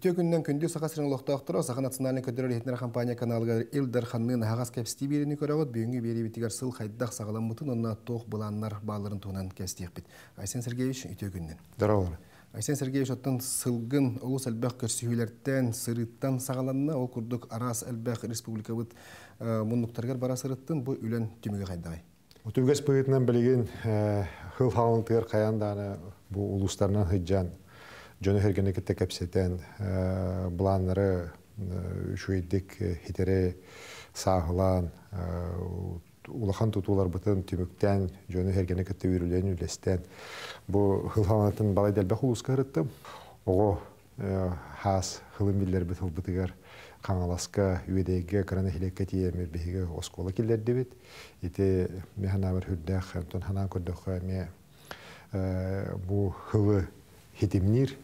Үтө күннен күнді сақасырын лоқтақтыра сақа национальный көдірі етінер компания каналыға Илдар ханның ағас кәпсті беріні көрауыд, бүйінгі бері бетігер сыл қайддақ сағалан мұтын онына тоқ бұланнар бағыларын туынан кәсті еқпет. Айсен Сергеевич, үте күннен. Дарауыр. Айсен Сергеевич оттын сылғын ұлыс әлбәқ көрсігілерттен, сырыттан сағаланына ол күрдік арас әлбәқ республикабыт э, мұндықтарғар бара сырыттын бұ үлін түмігі қайдағай. Үтімгес бұйытынан білеген қыл э, қаяндағы бұл ұлыстарынан ғыджан жөні хергені кетті кәпсетен бұланыры үшөйдік хитере сағылан улахан тутулар бытын түміктен жөні хергені кетті үйрілен үлестен бұл хыланатын балай дәлбе ұлысқа ғырытты оғо хас хылым биллер бытыл бытыгар қаңаласқа үйдегі қыраны хилекке тиемір бейгі осколы келер дебет ите механамыр хүрдәқ әмтон ханан көрдіқ ме бұл хылы хитимнир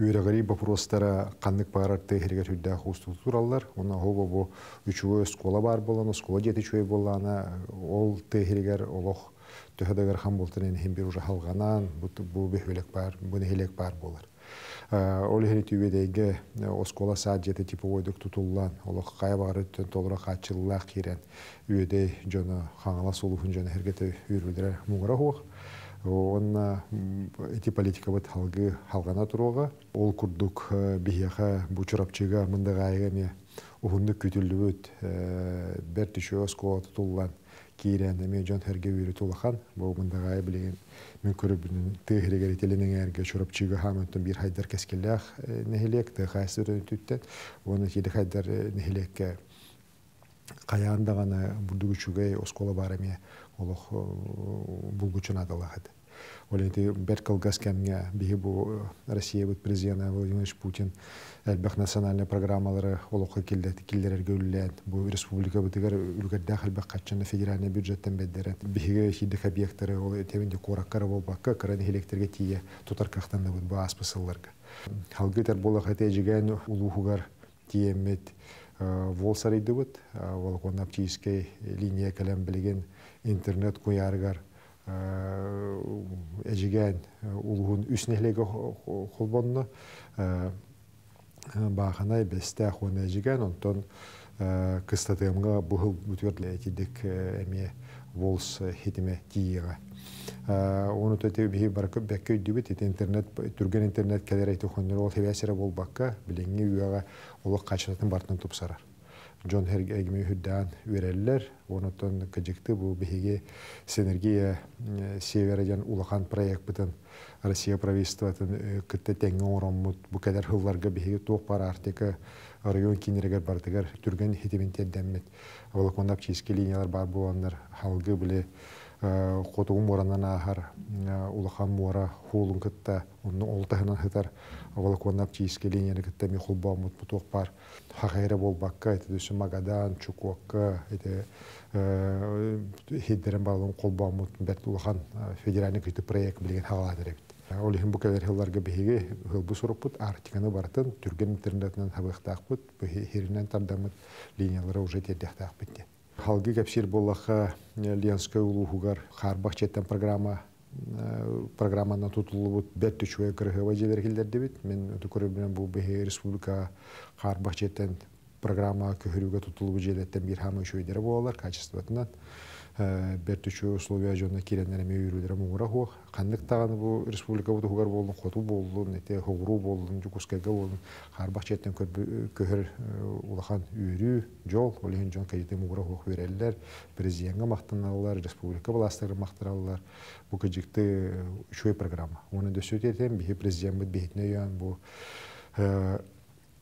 үйрәгәри вопростара каннык барар тәһәргә түрдә хусту тураллар. Уна хова бу үчүе школа бар болан, школа дете чөй болана, ол тәһәргәр олох төһәдәгәр хам хем бір бер бут бу бехөлек бар, бу нәһелек бар булар. Ә, ол о түйедәге э, оскола саат жете типы тутуллан, олох кая бары төн толыра качыллак кирен. Үйдә җона хаңала сулуһын җона һәргә тә үрүләр он э, эти политика вот халгы халгана туруга ол курдук э, бияха бучурапчыга мындагайгеме уһунду күтүлүбүт э, бер түшө скола тутуллан киирен эме жон херге үйрү тулахан бу мындагай билген мен көрүбүн тыгырегер ителенең эрге чурапчыга хамынтын бир хайдар кескелях нехилек тыхайсырын түттен оны хиди хайдар нехилекке каяндагана бурдугучугай оскола бар эме олох э, булгучуна далахат. Олети Беркалгас кемге биһи бу э, Россия бут президента Владимир Путин әлбәх национальный программалары олоққа келдәт, киллерер гөлләт. Бу республика бүтәр үлгәрдә әлбәх качаны федеральный бюджеттан бәдәрәт. Биһиге хидик объектлары ул тәбендә кораккар булбакка каран электрге тие тутаркахтан да бу аспасылларга. Халгытар булы хәтә җигән улугар тиемет э, волсарыйды бут, волгон оптический линия кәләм белгән интернет куяргар эжиген улгун үснелеге холбонно баханай бесте хуан эжиген онтон кыстатымга бухыл бүтүрле этидик эме волс хитиме тиега оны төте бихи баракып бәккө дүбит ит интернет турген интернет келер айты хоннер ол хевесере болбакка билеңге уяга улук качатын бартын тупсарар Джон Хергегми хүддан үреллер, онытон кыжыкты бу биһиге синергия северен улахан проект бытын Россия правительстватын кытта теңге ороммут бу кадар хылларга биһиге тоқ бар артика район кинерегер бартыгар түрген хитиментен дәммет. Волоконда линиялар бар боланнар халгы биле хотугун моранан ахар улахан мора хулун кытта онну олтахынан хытар волоконнап чийске линияны кытта михулба мутмутук бар бол болбакка эти дүсү магадан чукуакка эти хиддерен балын колба мут бет улахан федеральный кыты проект билген хагалатыр деп ол ихин букелер хылларга биһиги хылбы сурупут артиканы бартын түрген интернетинен хабыхтаакпыт хиринен тардамыт линиялары уже тердехтаакпыт Халги кепсир боллаха Ленская улухугар харбах четтен программа программаны тутулубут бетті чуэ кыргыва жеберхилдер дебит. Мен өтө көрөбүнөн бу бехе республика харбах четтен программа көһөрүгө тутулубут желеттен бир хамы чуэдер болалар качествотунан бертүчү условия жона киренер эми үйрүлөр мура хо кандык таганы бу республика бу болдун хоту болдун эте хогуру болдун жукускайга болдун харбах четтен көһөр э, улахан үйрүү жол олен жон кайыты мура хо береллер президентке мактаналлар республика властары мактараллар бу кыжыкты үчөй э, программа уну дөсөтетем бихи президент бетне ян бу э,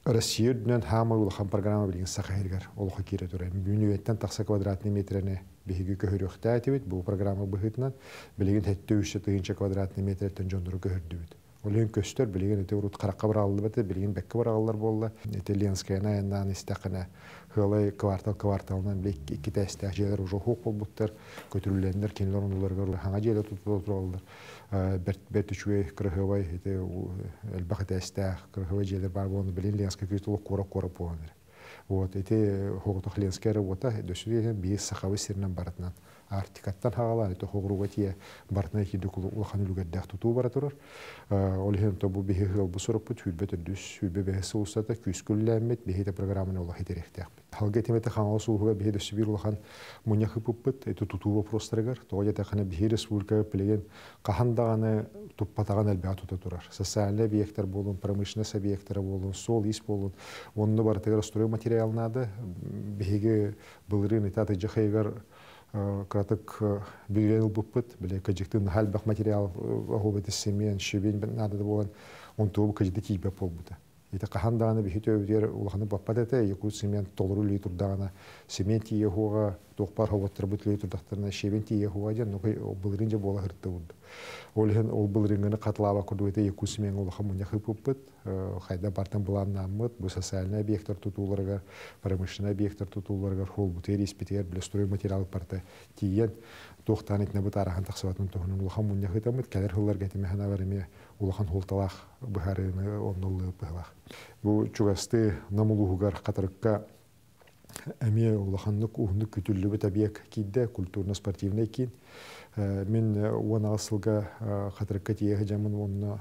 Россия дүнен хамы улахан программа билген сахайлар олхо кире турен. Бүйнү такса квадратный метріне биһиги көһөрөхтә атыбыт бу программа быһытынан билигин хетте үшсе тыгынча квадратный метр тен жондору көһөрдүбүт Олен көстөр билигин эте урут каракка бараллы бите билигин бекке бараллар болла эте ленская наяндан истакына хылай квартал кварталынан бек ики тәстә җәләр уже хук булбуттар көтүрләндер кинләр онларга хаңа җәлә тутылдылар берт берт үчүе кырыгыбай эте әлбәхәтә истә кырыгыбай җәләр бар булны билигин ленская күтүлүк кора кора булганыр Вот, эти вот э, работа, дошли би сахавы сирнен баратынан артикаттан хағала это хоғруға тие бартнай хиду кул улхан үлгәддәх туту бара турар э, ол хен то бу беһе гал бу сорып бут хүлбет дүс хүлбе бәһсе усата күс күлләммет беһе программаны улах итерехтәх халга темете хан осу хуга беһе дә сибир улхан муня хыппыт это туту вопростаргар то я тахана беһе республика плеген кахандаганы туппатаган әлбә тута турар социальный объекттер болун промышленность объекттер болун сол ис болун онны бар тегер строй материалнады беһеге былрын итаты жахайгар кратык билгел буппыт, биле кәҗектен хәл бак материал агып итсемен, шибен надо да булган, он тубы кәҗде кибе булбыта. Это қахандағаны бихите өвдер улаханы баппадаты, еку цемент толыру лей турдағана, цемент яхуа, хуға, тоқпар хауаттыр бұт лей турдақтарына, шевен тие хуға ден, нұқы бола ғыртты унд. Олығын ол на қатлава күрдуеті еку цемен олыға мұня хыпып э, хайда бартын бұлан намыт, бу социальный объектор тутуларға, промышленный объектор тутуларға, хол бұтер, еспетер, строй материал парты тиен, тоқтанетіне бұт араған тақсыватын тұхының ұлға мұня хытамыт, кәлер кадер гәтіме хана улахан хулталах быхарыны оннолы быхалах. Бу чугасты намулугугар қатырыққа әме улаханлык ухнук күтүллүбүт табиек кидде культурно спортивный кин. Э, мен уан асылга қатырыққа э, тиеге жамын онна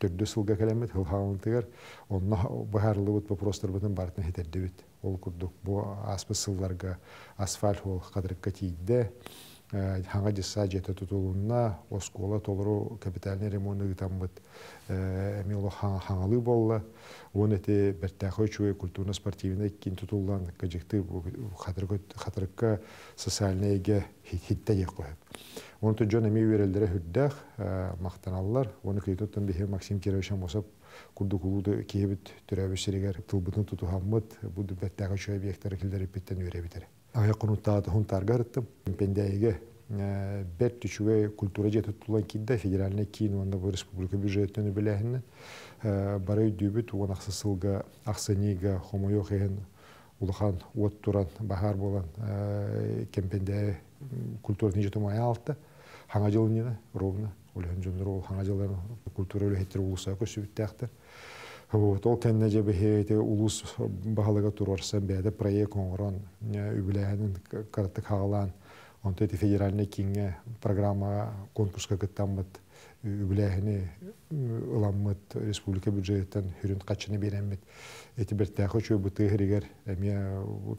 төрдө сылга келемет хылхаунтыгар онна бахарлыбыт вопростарбытын бартын хетердебит ол курдук бу аспы сылларга асфальт ол кадырыкка тийде э, хаңа жыса жете тутулунна оскола толору капитальный ремонты гытамбыт э, эми ол хаңалы болла он эти бертахы чуе культурно спортивный кин тутуллан кажыкты кадырыкка социальныйге хитте жек коеп Онты жон әме үйерелдері хүддәқ, мақтаналылар, оны кейтоттан бихе Максим Киревшен босап, күрді күлуді кейбіт түрәбісерігер, тылбытын тұтухаммыт, бұды бәттәғі шөй объекттері келдері петтен үйеребітері. Аяқ құнуттағады хұн тарғарыттым, пендәйге бәт түшуге культура жеті тұтылан кейді, федеральный кейін, онда бұл республика бюджеттені біләхіні, барай дүйбіт, оған ақсы сылға, ақсы неге, хомойоқ еген, улыхан, от тұран, бағар болан, кемпенде культура нежеті мая алты хаңа жылынына ровно олен жүндір ол хаңа жылын культура үлехеттер улуса көшүбүттәктер вот ол кенне же бехете улус бахалыга турорса беде проект оңрон үбүлэһинин караттык хагалан онто эти федеральный кинге программа конкурска кыттаммыт үбүлэһини ыламмыт республика бюджеттен хүрүн качыны береммит эти бир тәхи чөй бытыгыригер эме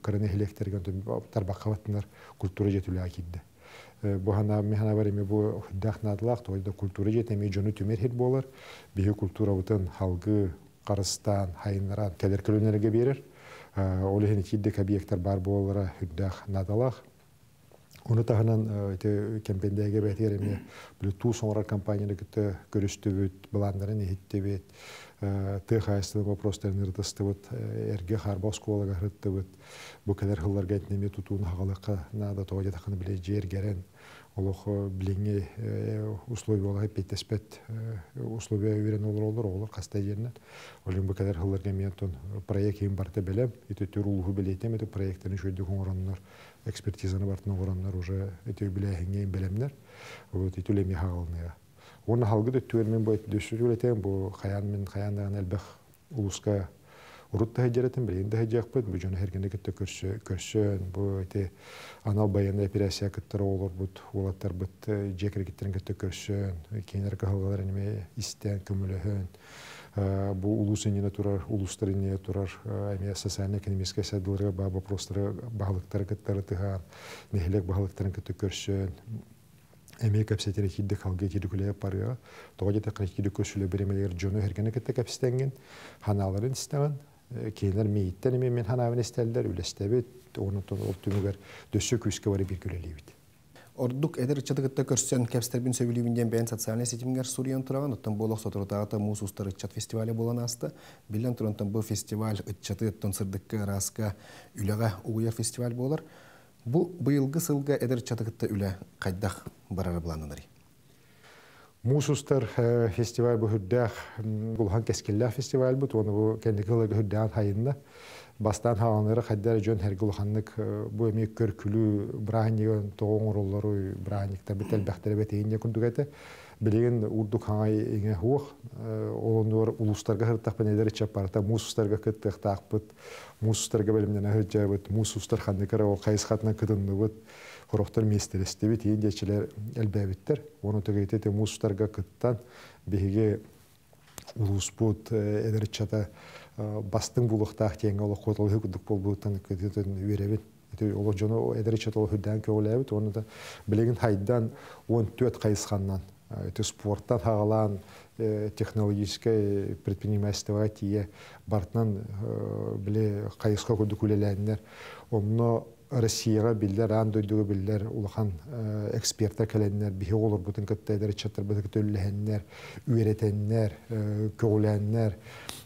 кырын эхлектерген тарбакка баттынар культура жетүлэ акидде бу хана бар варими бу худдах надлах тойда культура жетеми жону түмер хет болар бихи культура утын халгы қарыстан хайынран телеркелөнерге берер олехин киддик объекттер бар болара худдах надалах Уны таханан ите э, кемпендеге бетер эми Bluetooth соңра компанияны кете көрүштүбүт, баландарын хиттебет, э, тэхайсты вопростарын ырдыстыбыт, э, эрге харба школага хыттыбыт. Бу кадер хылларга этнеме тутуун хагалыкка нада тоге таханы биле жер керен. Олох билинге условия болай петеспет условия үйрен олор олор олор каста жеринен. Олин бу кадер хылларга мен проект им барта белем, ите түрулуху билетем, ите проекттен шөйдү коңроннор экспертизаны бартына ораннар уже эти биләһиңе белемнәр. Вот итүле миһалны. Оны халгы да түгелмен бу дөшүр үлетем бу хаян мен хаян даган әлбәх улуска урут да хәҗәрәтен белән дә хәҗәк бит бу җөне һәргәне кетте көрсө көрсөн эти анал баян операция кеттер олар бут улаттар бут җекер э, кеттерен кетте көрсөн кейнер каһаллар неме истән күмүләһен Э, бу улус инине турар улустар инине турар э, эми социально экономический сәдылырга ба вопростары баалыктар кыттары тыган нехилек баалыктарын кытты көрсөн эми капсетери хидде халге кирикуле парыга тоге те кыркиди көшүлө беремелер жону хергене кытта капстенген ханаларын истеген э, кейлер мейиттен эми мен ханабын истелдер үлестебит оны ол түмүгер дөсө күскө бары бир күлелебит Ордук эдер чатыгытта көрсөн кепстербин сөйлүбүнден бен социальный сетимгер сурьян тураган, оттан болок сотуртагата мус устары чат фестивалі болан асты. Билен туронтан бұл фестиваль ытчаты тонсырдыкка раска үлага уя фестиваль болар. Бу быйылгы сылга эдер чатыгытта үле кайдах барары буланылар. Мус э, фестиваль бу хүддах, бул хан кескиллер фестиваль бу, тону бу кендикылы хайында бастан хаддар жон жөн ханник э, бу эми көркүлү браниген тоңуруллары браникта бител бахтер бетейне күндүгөтө билеген урдук хаңай эңе хуох э, олондор улустарга хыртак пенедер чапарта мусустарга кыттыктакпыт мусустарга белимден ахыджабыт мусустар ханникара ол кайыс хатына кыдынныбыт хорохтор местерестебит индечилер элбебиттер ону төгейтете э, мусустарга кыттан биге улуспут эдерчата бастың булуқтаах тиеңе олох хотолыһы кудук болбутан кытытын үеребит олох жоно эдеречет ол хүддан көголебит оны да билигин хайдан 14 төрт кайысханнан өтө спорттан хагалан э, технологическое предпринимательствога тие бартынан э, биле кайыска курдук үлеләннер онно Россияға билдер, ан дойдуғы билдер, улахан э, эксперттер келеннер, бихе олар бұтын кітті әдірі чаттыр бұты кітті өлілігеннер, үйретеннер, көғіләннер,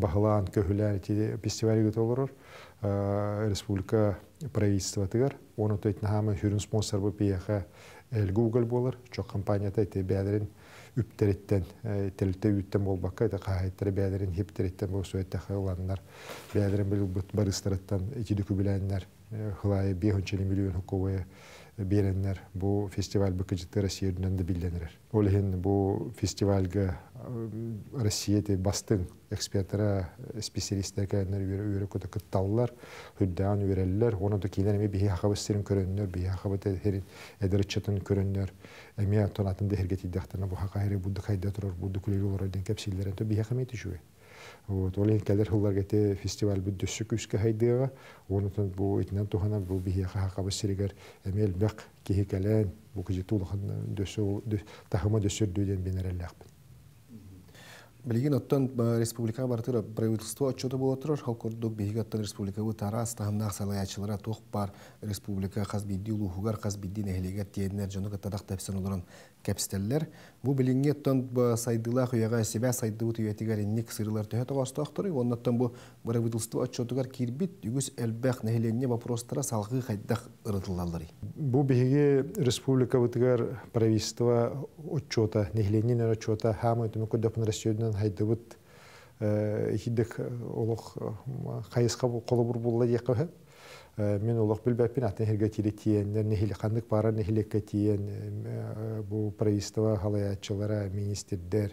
бағылан көхілән тиде республика правительство тыгар оны хүрін спонсор бу пияха гугл болар чо компания та те үптереттен телте үттен болбакка это кайттыр бәдерин хиптереттен болсо это хыланнар бәдерин бил бут барыстыраттан икиди миллион береннер. Бу фестиваль бүкіжітті Россия дүненді білденірер. Олеген бу фестивальгі Россияте бастың экспертара специалисттер кәнер үйрі көті күтталылар, хүддән үйрәлілер, оны да кейләнеме бейі ақабыстерін көрінілер, бейі ақабыт әдірі чытын көрінілер, әме тонатын дәргетейді ақтарына бұхақа әрі бұды қайда тұрар, бұды күлелі олар ден кәпсейлерін тө бейі ақамет үшуе. Вот, он инкелер хулар гете фестиваль бу дөссүк үскә хайдыга, оны тон бу итнен тухана бу бихе хака басырыгар эмел бак кехекелен бу кыжы тулхан дөсө тахыма дөсөр дүйден бенерелләк. Білген оттан э, республика бартыра правительство отчеты болып тұрыр, халкордық бейгі оттан республика ұтара астағымнақ салаячылара тоқ бар республика қазбейді ұлухығар қазбейді нәхілеге тиедінер жоны қаттадақ тәпсін олырын кәпістелілер. Бұ білінге оттан э, сайдылақ ұяға себе сайдығы түйетігер еннек сырылар төхет оғастақ тұры, оннаттан бұ правительство отчетығар кербит үгіз әлбәқ нәхіленне вопростара салғы қайдақ ұрытылалары. бу бейгі республика бұтығар правительство отчета, нәхіленнен отчета, хамы өтімі көдіпін Россиядан хайдыбыт э, хиддик э, олох э, хайыска колобур булла дияк мен олох билбеппин атын херге тири тиен нехили кандык бара нехилекке бұл бу правительство халаятчылара министрдер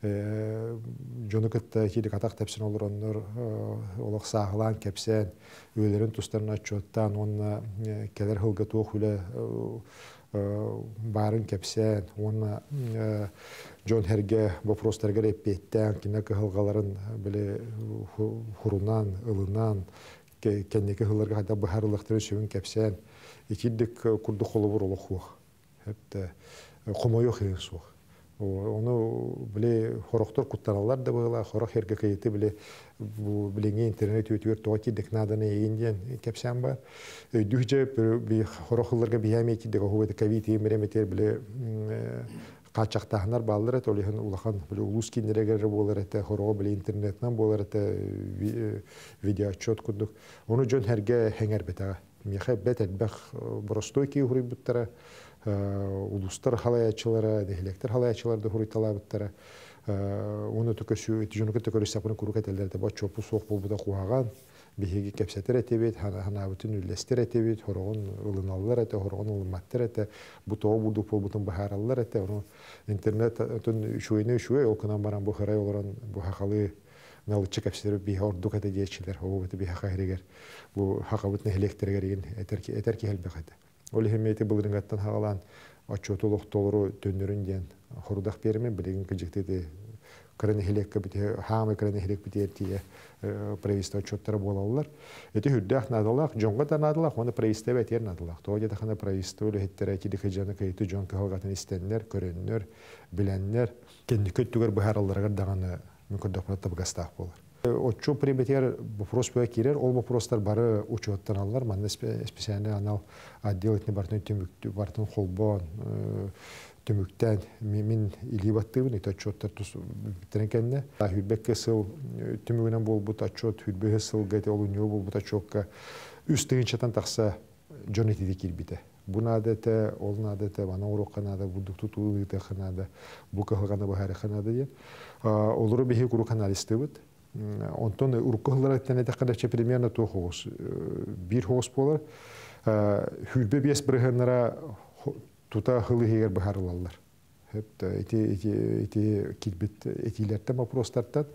жонукытта хилик атақ тепсин олор оннор олох саахылан кепсен үйлерин тустарына отчеттан онна келер хылга туох үле барын кепсен онна Джон Херге вопрос тәргер әппеттән, кенә кыһылгаларын э, біле хурунан, ылынан, кәнне кыһылларга хада бахарлыктыр шөвен кәпсән. Икиддик э, курды холы бур олы хух. Хәтта Оны біле хорохтор куттаралар да была, хорох херге кәйте биле бу биленге интернет үтүр тоти дик наданы инден э, кәпсән бар. Дүҗе би хорохларга бияме ки дигә хуәт биле качактаханар баллар эт олиһин улахан биле улус кинерегер болар эте хорого биле интернетнан болар эте э, видеоотчет кундук ону жөн херге хеңер бета меха бет элбах бростойки хурибуттара э, улустар халаячылара дехлектер халаячыларды хуриталабыттара э, оны төкөсү жөнөкө төкөрүс сапын курукетелерде бо чопу соқ болбуда куаган биһиги кепсетер этебит, ханабытын үллестер этебит, хорогон ылыналлар эте, хорогон ылыматтар эте, бутоо будупу бутун бахараллар эте, ону интернет тун шуйны шуй, окунан баран бухарай олорон бухахалы налычы кепсетер биһи ордук эте дечилер, хоо эте биһи хахиригер, бу хакабытны хелектергерген этерки хелбекете. Ол хеммейте былырыңаттан хагалан, отчетулық толыру төндірін ден, хорудақ берімен білеген кілжіктеді кранихилек бите хамы кранихилек бите тие правительство отчеттары болалар. Эти хүддәх надалах, жонга да надалах, оны правительство бетер надалах. Тоға деді қана правительство өлі хеттері әкеді қыжаны көйті жон көхалғатын істенлер, көрінлер, біләнлер, кенді көттігер бұхараларға дағаны мүмкіндік бұратты бұғастақ болар. Отчу приметер вопрос бөе керер, ол вопростар бары учеттан алар, мана специально анал отдел этне бартын тембүкті, бартын холбон, төмүктән мин иливаттыбын ит отчеттар тус битренкенне а хүлбекке сыл төмүгүнен болбут отчет хүлбеге сыл гэте ол болбут отчетка үс тыгынчатан такса жон итиди кирбите буна адете олна адете вана уроканада будук тутуулыгыта ханада букахагана бахары ханада ден олору бихи куру каналистыбыт онтон уруккылара тенете кадача примерно ту хоос бир хоос болар хүлбе бес брыгынара тута хылы хегер бахарылалар. Хэп эти эти эти килбит этилерте вопростартат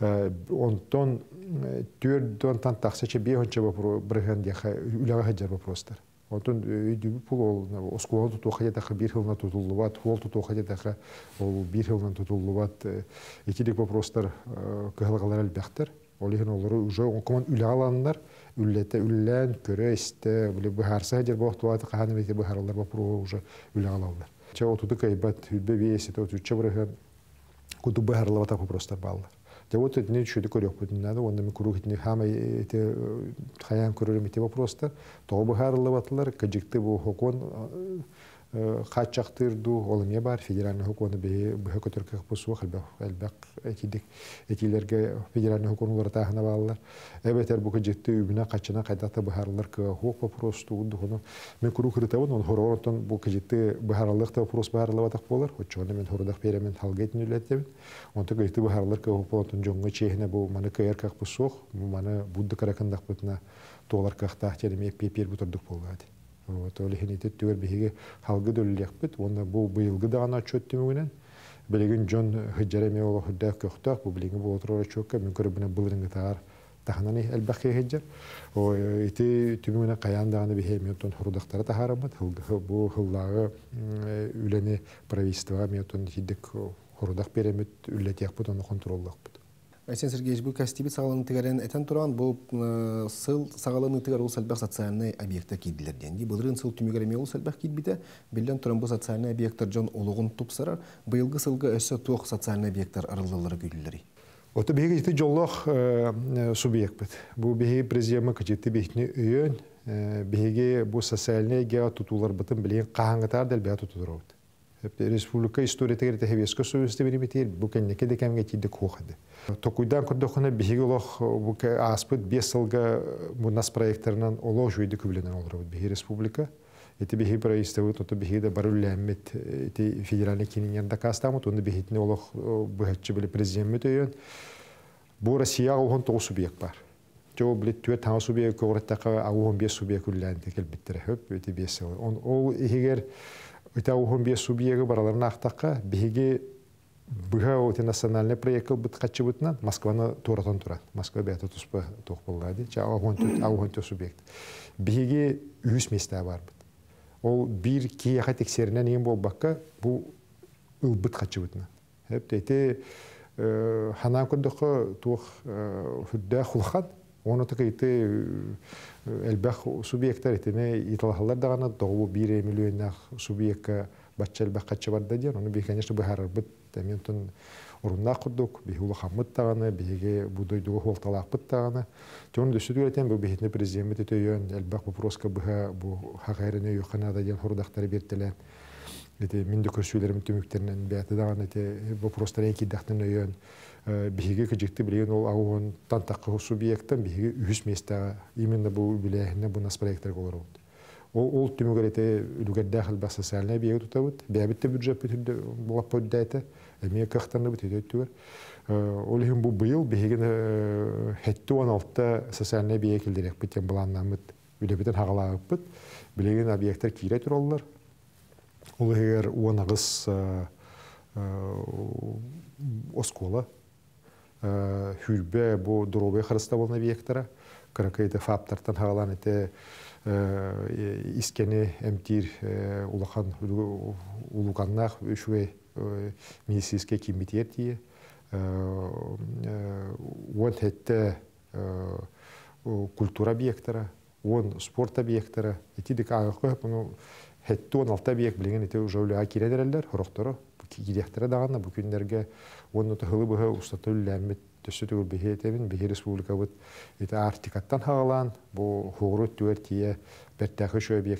э, онтон э, төрдөн тан таксача бехонча вопро брыган деха үлага хаджар вопростар. Онтон э, үйдүбү пул ол оскуол туту бір бир хылна тутулубат, хол туту тақы ол бір бир хылна тутулубат этилик вопростар кыхылгалар албяктар. Ол ихин олары уже он коман үлага аланнар үлләтә үллән көрө исте биле бахарса дер бохт ваты ханым эти бахарлар бапру уже үле алалар ча отуды кайбат үлбе весе то чуча бирге куду бахарла вата просто баллар да вот это не чуди көрөк бу надо онда мен күрүк итне хама эти хаян көрөрүм эти вопростар то бахарла ватылар кыжыкты бу хокон э, хаччахтырду олымия бар федеральный хукуны бе бе көтөркө бусу халбе албак этидик этилерге федеральный хукуну вратахна баллар эбетер бу кежетти үбүнө качана кайдата бахарлар кы хук вопросту духуну мен куру критавон он хорортон бу кежетти бахарлык та вопрос бахарлы батак болар мен хордак перемен талгет нүлеттем он то кежетти бахарлар кы хопотун жоңго чехне бу маны кер как бусух маны будда каракандак бутна толар кахта тереме пепер бутурдук болгады Олихенетет түгер бігеге халгы дөлілікпіт, онда бұл бұйылғы дағана чөтті мүгінен. Білігін жон хыджареме олы хүддәк көқтақ, бұл білігін бұл отыруға чөкке, мүмкір бұны бұлдың ғытағар тахнаны әлбәқе хыджар. Иті түмігіне қаян дағаны біге ментон хұрудақтары тахарамыд, Бу хыллағы үләне правительстваға ментон хиддік хұрудақ беремет, үлләтияқ бұд, оны контроллақ бұд. Айсен Сергеевич, бұл кәстебі сағалының тігәрін әтен тұран, бұл сыл сағалының тігәр ол сәлбәқ социальный объекттер кейділерден. Бұлырын сыл түмігереме ол сәлбәқ кейдбіті, білден тұран бұл социальный объекттер жон олығын тұпсарар, бұйылғы сылғы өсі тоқ социальный объекттер арылылары күйлілері. Оты бейгі жеті жоллақ субъект біт. Бұл бейгі президиямы күчетті бейгіні үйін, бейгі бұл социальный геа тұтулар бітін білген қағаңғытар дәл бәя тұтулар республика история тегерте хевеске сөйісті беребетер кеде декемге тидік хуқады. Токуйдан күрдіқына бігігі олық бүкә аспыт бес сылға мұнас проекторынан олық жүйді күбілінен олыр бихи республика. Эти биһи проистэвы тото бихи да баруллэммит эти федеральный кининен да кастамут уны бихитне олох быһаччы биле президент өйөн. Бу Россия огон тогу субъект бар. Жо биле төт таа субъект көгөрөттәка агон бес субъект үлләнде келбиттер хөп эти бес. Он ол игер Уйта ухун бе субъегі бараларын ақтаққа беге бұға оте национальный проект бұт қатшы бұтынан Москваны туратан тұра, Москва бәті тұспы тоқ болады. Ча ауғын тө субъект. Беге үйіс месті бар бұт. Ол бір кейіға тексерінен ең бол баққа бұл үл бұт қатшы бұтынан. Әп дейті э, хана күндіқі туық э, үрді құлған Оны тык ити элбэх субъекттер итине италахалар дагана доғу бир миллионнах субъекка батча элбэх кача барда ден. Оны бей, конечно, бэхарар бит. Мен тун урунна курдук, бей улахамыт дагана, бейге будойдугу холталах бит дагана. Тон дөсүд гөлетен бу бейхетне президент өйөн элбэх вопроска бэха бу хагайрыны юхана да ден хордахтар бертелен эти минди көрсүүлерим төмүктөрүнөн бияты даган эти вопростар эки өйөн э, кыжыкты ол ауон тантакка субъекттен биһиге именно бул билээхине бу нас проекттер болор болду ол э, ол түмүгөр социальная тутабыт бұл бюджет бүтүндө бұл кыхтаныбыт бу быйыл хетти э, он алтта социальная бие килдирекпит билеген объекттер кире Ол егер оскола, хүрбе бу дуробе хырыста болна вектора, кыракайда фаптартан хаалан эте искени эмтир улахан улуганнах үшве мисиске кимбитер тие. Он хетте культура объектора, он спорт объектора. Эти дека Хетті он алта бейек білген ете уже үлі акире дәрелер, хорықтары, кирехтері дағанна, республика бұд артикаттан хағалан, бұ хоғыру түгер тие бәрттәхі шөй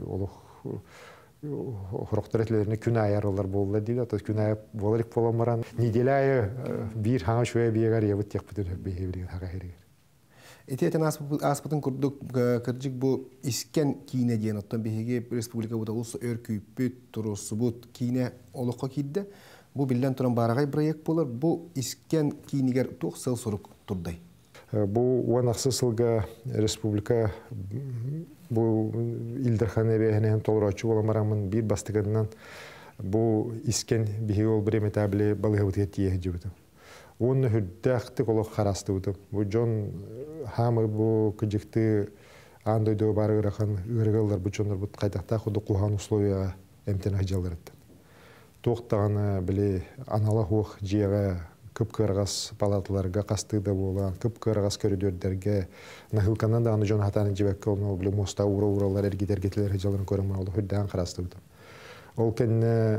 олық хорохтар этлерне күн айарылар дейді, ата күн айып боларик боламаран. айы бір хаңа шөй Этиэтен аспытын курдук кырдык бу искен кийне диен оттон биһиги республика буталус өр күйпүт турусубут кийне олокко кидде. Бу билден туран барагай проект болор Бу искен кийнигер тух сыл сурук турдай. Э, бу уанақсы сылга республика бу илдерхане бехнен болом барамын бир бастыгынан бу искен биһиги ол бремета биле балыгыбытыгы тиеһи жибетем. Уонна хүрдәхті қолық қарасты бұдым. Бұл жон э, хамы бұл күджікті андай бары ғырақан ғырғылдар бұл жонлар бұл қайтақта құды құған условия әмтен ажалар әтті. Тоқтағаны э, білі анала хуық жияға көп көрғас палаталарға қастығыда болған, көп көрғас көрөдөрдөргө нахылканан да аны жон хатаны жебек олмау білі мұста ұра-ұралар эргидер кетилер жалын көрөм алды хүддан карастырды. Ол кенне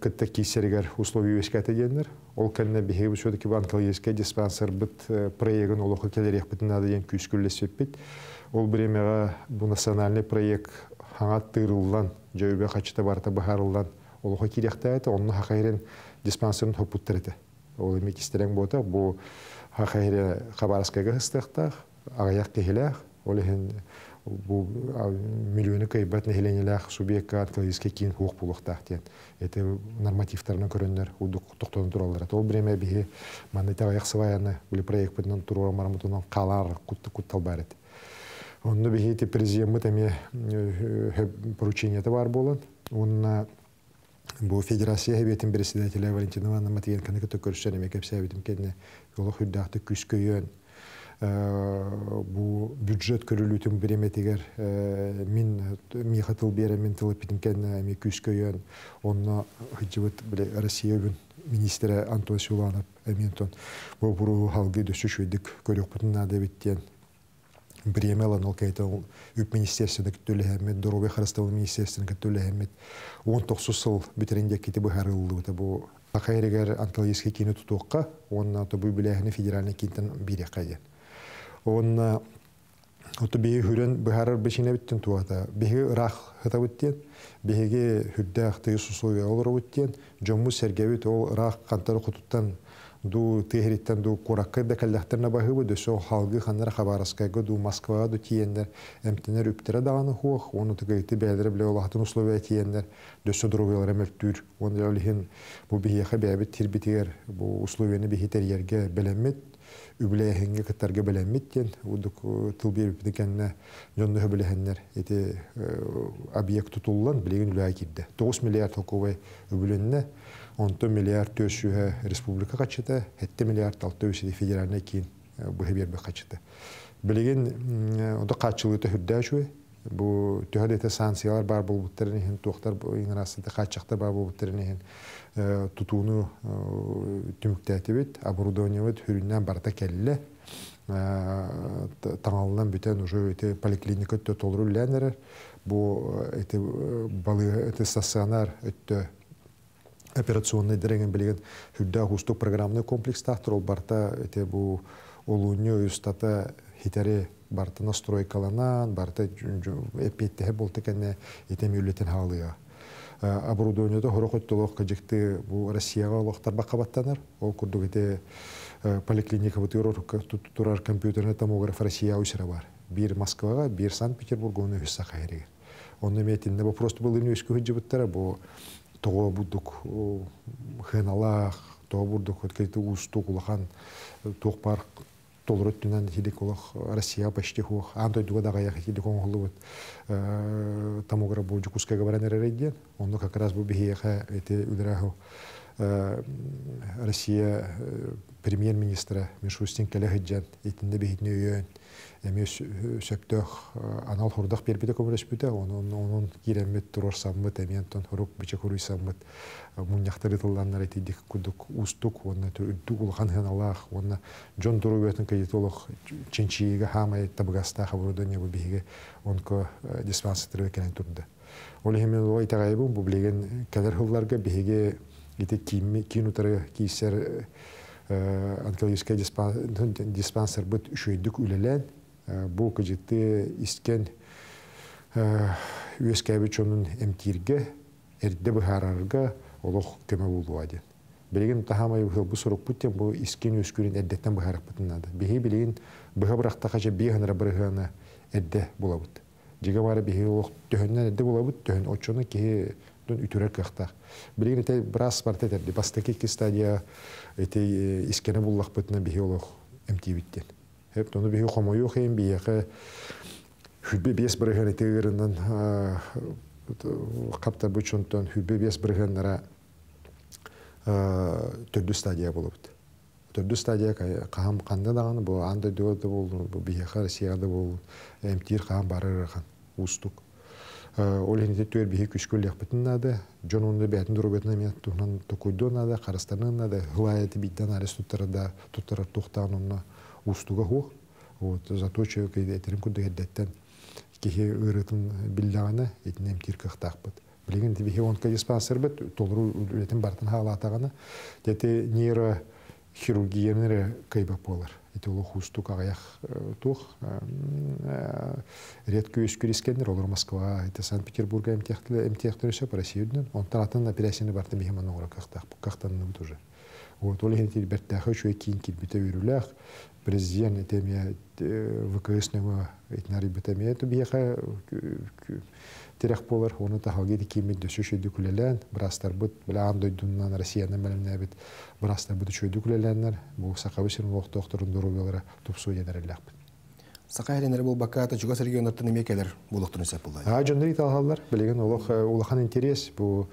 кытта кисергер условий вешкәте дендер. Ол кенне бихе бушоды ки онкологический диспансер бит проектын олохы келерек битна деген күскүллесеп бит. Ол бремега бу национальный проект ханга тырылган, жөйбө качта барта бахарылган. Олохы киректе айта, онны хакайрен диспансерын хопуттырды. Ол эми кистерең бота, бу хакайре хабараскага хыстыктах, агаяк кехелях, ол миллионы кайбат нәхеленеләх субъекка аткалыйске кейін хуқ булықтақ тен. Это нормативтарны көріннер, ұдық тұқтығын тұралдыр. Ол біреме бігі маңнайта ғайық сываяны, бұл проект бұдынан тұруға марамытынан қалар құтты құттал барет. Онны бігі те президемі тәме э, э, поручениеті бар болын. Онна бұл федерация әбетін председателя Валентина Ивановна Матвиенканы көтік көршілеріме кәпсі әбетім кәдіне жолы хүрдақты күз Э, бу бюджет көрүлүтүм береметигер э, мин михатыл бере мин тылыпитинкен ми күскөйөн онно хыжыбыт биле Россия министр министре Антон Сюланов эментон бу буру халгы үп министерсінің төліхәмет, Дорубе Харасталы министерсінің 19 сыл бітерінде кетіп ғарылды өті кені федеральный онна Оту биһи хүрен быһарар бешине биттен туата. Биһи рах хата биттен, биһиге хүрдәх тыйы сусуя олар биттен, жомму сергебит ол рах кантар хутуттан ду тыһриттен ду кураккы да каллахтарна баһы бу дөсө халгы ханнар хабараскайга ду Москва ду тиендер, эмтенер үптере даганы хуох, оны тыгайты бәлдер биле олахтын условия тиендер, дөсө дурубелар эмептүр, он лихин бу биһи хабабит тирбитер, бу условияны биһи терьерге белеммит, үбіләһәнгә кәттәргә беләмиттен удук э, тыл биреп дигәнне җонны хөбеләһәннәр эти э, объект тутуллан билеген үләй 9 миллиард толковый үбүленне 10 миллиард төшү республика качыта 7 миллиард алтыусе федеральный кин бу хәбәрбе качыта билеген ода качылы төһүдә шуе бу төһәдә санциялар бар булып тернеһен тохтар иңрасында качакта бар булып Э, тутууну э, түмүктәтибит, оборудованиебит хүрүннән барта келле. Э, Таңалынан бүтән уже эти поликлиника өтте толыру ләнерер. Бу эти балы эти стационар өттө операционный диреген билеген хүрдә хустук программный комплекс тахтыр ол барта эти бу олуне өстата хитәре барта настройкаланан, барта эпеттеһе болты кәнне итем юлетен халыя оборудованието хорохоттолох кажекти бу россияга олохтар бакабаттанар ол курдугете э, поликлиника бутырор турар томограф россия бар Бір Москваға, бір санкт петербурга уну үсса кайрегер онны метинне просто был инүс күхүджүбүттара бу того будук э, хыналах того будук открытый устук улахан э, тохпар толруттунан хидик олох Россия почти хух, а то дуга дага я хидик он голубут э, тамогра бу джукуска габаренерериден, онно как раз бу бихияха эти удраху Э, Россия э, премьер-министра Мишустин Келехиджан итінде бейітіне үйен әме сөктөк э, анал хурдак бербите көмөлөшпүтө онун онун киремет турор саммыт эмен тон хурук биче хуруй саммыт муньяктары тылланнар этидик кудук устук онна түрдүк улхан ханалах онна жон туру өтүн кайдетолог чинчииге хамай табгаста хабурдоне бу биге онко диспансер турда ол хемен ой тагайбу бу билеген кадер хулларга биге ите кимми кинутары кейсер онкологическая диспансер быт дүк үлелен бұл кыжетті исткен өз кәбічонын әмтирге әрді бұхарарға олық көмі болуға ден. Білген тахамай бұл бұл сұрық бұттен бұл искен өскөрін әрдеттен бұхарық бұтынады. Бігі білген бұға бірақта қажа бейханра бірғана әрді бола бұт. Жеге бары бігі олық төхіннен әрді бола бұт, төхін кейі дун үтүрөр кыахтах билигин ите бирас мартетерди бастакики стадия эти искене буллах бытына биолог олох эмтибиттен хеп тону бихи хомою хем бияхы хүббе бес бирген ите ырынан капта бучунтон хүббе бес биргеннара төрдү стадия болобут төрдү стадия кахам канда даган бу андай дөдө болду бу бияха россияда болду эмтир барыр барырхан устук Э, Ол хенете төр бихи күшкөл яқпытын нады, жон онды бәтін дұрубетін әмет тұхнан тұқуйды нады, қарастанын нады, ғылаяты биттен әрес тұттарада, тұттарар тұқтан онна ұстуға хуқ. Вот, зато че әтерін күнді әддеттен кехе ұрытын білдіғаны, етінем тиркіқ тақпыт. Білеген, дебихе онқа диспансер біт, толыру үлетін бартын халатағаны. Дәті нейрі хирургиянере кайбаполар. Итолу хустук ағаяқ э, тух э, э, редко өскерескендер, олар Москва, это Санкт-Петербурга эмтехтіресе по Россияден, онтан атын операцияны барды мехиман оғыра кақтанны на утуже. Вот, ол хенетер бәрттәхі шөй кейін бита өріләқ, президент мне ВКС-нымы на бітеме, это бьеха, терек болар, оны тахалги дикимит дөсі шөйді күлелен, бірастар бұд, білан дойдуннан Россияны мәлімне бұд, бірастар бұд шөйдү күлеленнер, бұл сақабы сірін оқты оқтырын дұру белара тупсу әлі бұд. Сақай әлін әрі бұл баката жүгас регионарты неме келер болықтырын сәп болды? А, жөндер ет алғалар. Білеген олақан э, интерес. Бұл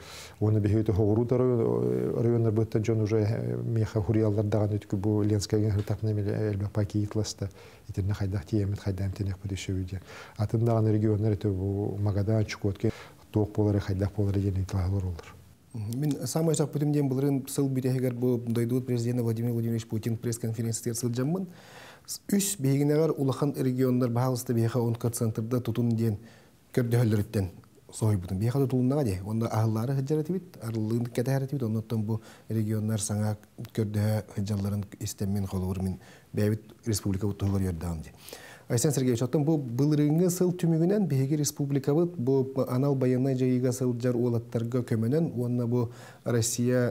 оны бейхеті хоғыруда районар э, бұттан жөн уже э, меха хуриялдардаған өткі бұл Ленскайген ғыртақны әлбәк паки етласты. Етеріне қайдақ тиемет, қайдам тенек бұды шөведе. Атындаған регионар еті бұл Магадан, Чукотке тоқ болары, қайдақ болары ген етлагалар олар. Мен самый жақ бүтімден бұларын сыл бирегер бұл дойдуыт президенті Владимир Владимирович Путин пресс-конференция конференциясы сылджамын. Үс бейгінегер улахан региондар бағалысты беха онқа центрда тұтын ден көрді хөліріттен сой бұтын. Бейха тұтылыннаға де, онда ағылары хыджар әтебет, арылығын кәді әр әтебет, оннаттан бұл региондар саңа көрді хыджарларын істеммен қолуырмен бәйбіт республика бұттығылар ердағым де. Айсен Сергеевич, оттан бұл бұлырыңы сыл түмігінен бейге республика бұт, бұл анал баянай жайыға сыл жар олаттарға көмінен, онына бұл Россия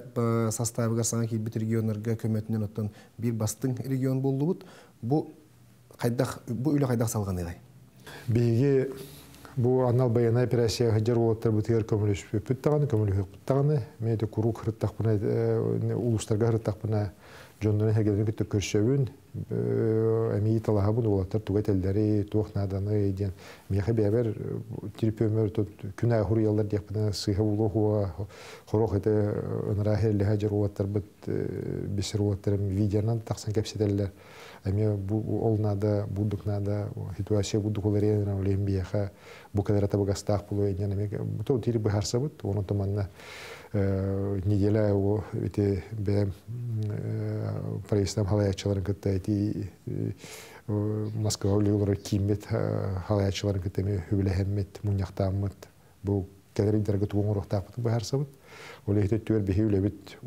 составыға саңа кейбіт регионарға көмөтінен оттан бір бастың регион болды бу кайдах бу үле кайдах салган ыгай биги бу анал баяна операция хажар болоттар бутыгар көмүлүшүп бүттаганы көмүлүп бүттаганы мээти куру кырыттак буна ә, улустарга кырыттак буна жондон хагелин күтө көршөбүн эми ә, талаха бун болоттар туга телдери туох наданы ден меха бебер тирпөмөр тот күнэ хур ялдар деп буна сыха булу хуа хорох эте ынрахер лехажар болоттар бут ә, бисер болоттар видеонан таксан кепсетеллер Эми ол нада, будук нада, ситуация будук оларена олен бияха, бу кадара таба гастах пулу эйнян, эми то тири бы бұд. оны томанна э, неделя его эти бе э, правительством халаячыларын кытта эти э, Москва улы бұл халаячыларын кытта эми хүбіләхэммет, муньяхтаммет, бу бу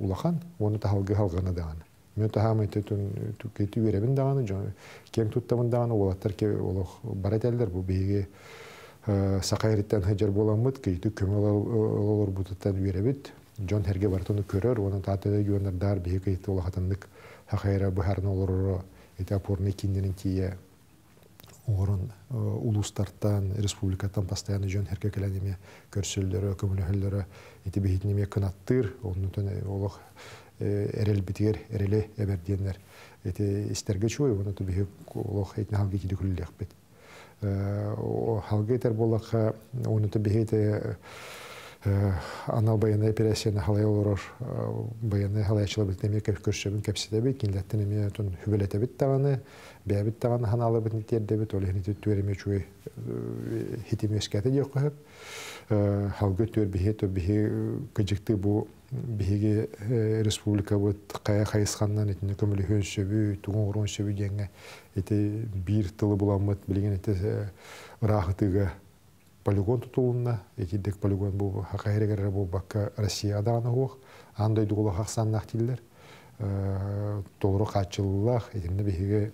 улахан, оны тахалгы халгана мөтахам этетүн кети беребин даганы жон кең туттамын даганы олаттар ке олох барателдер бу беге э, сакайриттен хажар боламыт кейти көмөл олор бутуттан беребит жон херге бартыны көрөр оны татыды гөнер дар беге эти олахатындык хакайра бухарын олоро эти опорный киндерин кие орын э, улустартан республикадан постоянно жөн херке келенеме көрсөлдөрө көмөлөһөлдөрө эти бейитнеме кынаттыр онутон э, олох эрел битигер эреле эбердиеннер эти истерге чуй эту тубихи лох э, э, эти халги киди күллех бит халги вон эту оны тубихи анал э, байыны операцияны халай олорор э, байыны халай ачыла билтеме көрсөбүн кепсете бит кинлеттен эме тун хүбелете бит таганы бэбит таганы ханалар бит терде бит ол хини түреме чуй э, хитим өскәте дек көхөп халгы түр бихе то бихе кыжыкты бу бихеге республика бут кая хайысханнан итне көмөлү хөнсөбү тугун урун сөбү деңе ити бир тылы буламыт билген ите рахытыга полигон тутулунна, этиддик полигон бу хакайрегер бу бакка Россия адагана хух, андай дугула хаксаннах тиллер. Э, толору хачыллах, этимне биге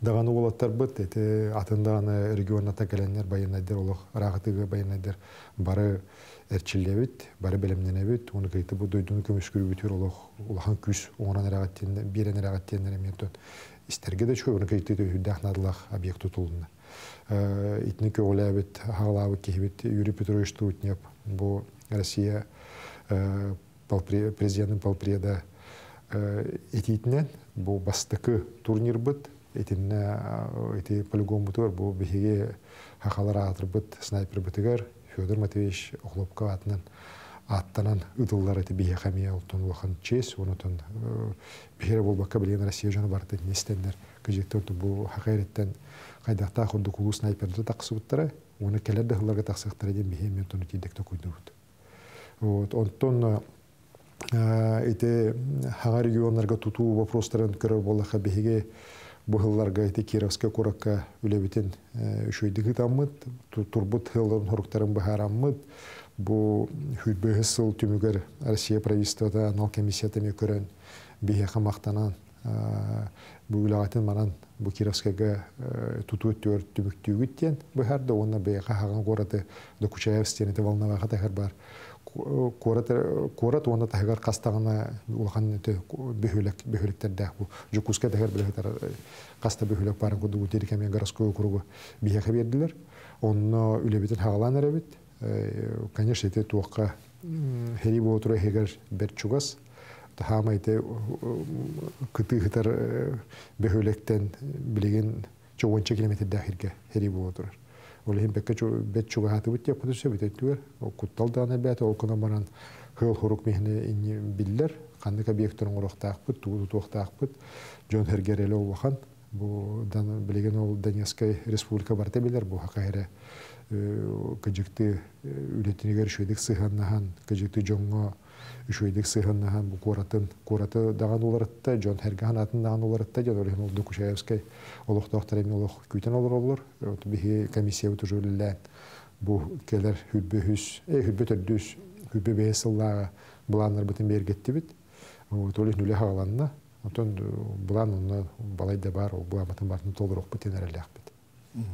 даганы болаттар быт, эти атындаганы регионната келеннер байынайдер олох рагытыгы байынайдер бары эрчилебит, бары белемненебит, уны кайты бу дойдуны көмөшкүрүбүтүр олох улахан күс оңран рагат тендер, бирен рагат тендер эмиетот. Истерге да чөй, уны кайты объект тутулунна. Э, итник олябит халавы кихибит Юрий Петрович неп, бо Россия э, президентин полпреда э, ититнен, бо бастыкы турнир бит, итинне ити полигон бутур, бо бихиге хахалар атыр быт, снайпер битигер, Федор Матвеевич Охлопка атынан аттанан ыдыллар эти бие хамия ултун улахан чес, онутун бихере болбакка билген Россия жоны барды нестендер, кыжектер бу хакайреттен кайдахта хурдукулу снайперды тақсыбыттары оны келер да хылларга тақсыктары де бихе мен тону тидекте куйдубут вот онтон э, ите хага регионнарга туту вопростарын көрө болаха бихиге бу хылларга ите кировска куракка үлебитин э, үшөйдиги таммыт турбут хылларын хоруктарын бахараммыт бу хүйбөһү сыл түмүгөр россия правительствода анал комиссиятами көрөн бихе хамактанан Э, бүгүләгәтен манан бу Кировскага э, тутует төр түбүктүгүттен бу оны дә онна бәйгә хагын гораты до Кучаев бар. Корат э, оны онна тагар кастагына улган те бөһөлек бөһөлектер дә бу Жукуска тагар бөһөлектер каста бөһөлек бар гуду дирекә мен городской округы бәйгә бердиләр. Онно үлебетен хагаланыр бит. Конечно, те туакка хери бу отыр һәгәр бер чугас хамайте кытыгытар э, бөхөлектен билеген чогонча километр дахирге хери болотур. Ол хим бекке чо бет чугаты бит я подусе бит этлер. О куттал дана бет ол кона маран хыл хурук мехне инни биллер. Кандык объектторун урактаак бит, туу туактаак бит. Жон хергереле улахан. Бу дан билеген ол Донецкая республика барте билер бу хакайра э, кыжыкты э, үлетинигер шөйдік сыханнахан кыжыкты жоңго үшөйдік сыйханнахан бұл қоратын қораты даған оларытта жон хәргахан атын даған оларытта жон олехин олды кушаевске олох доктор эми олох күйтен олор олор бихи комиссия утужөліллән бұл келер хүббі хүс э хүббі төрдүс хүббі бесыллаға бұланнар бітін бергетті бит вот олехин үле хагаланна отон бұлан онна балайда бар ол бұлан бартын барын толдырок бітен бит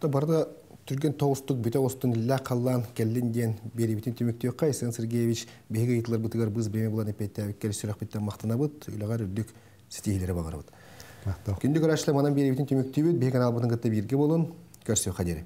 то барда Түрген тоғыстық біте ғостың ла қаллан келлен ден бері бітін түмікті қай Сан Сергеевич бейгі етілер бұтығар біз бейме болан әпетті әвеккәлі сүрақ біттен мақтына бұт, үліғар үрдік сетейлері бағар бұт. Күндік ұрашылы манан бері бітін төмекте бұт, беге аналбытын ғытта берге болын, көрсе қадері.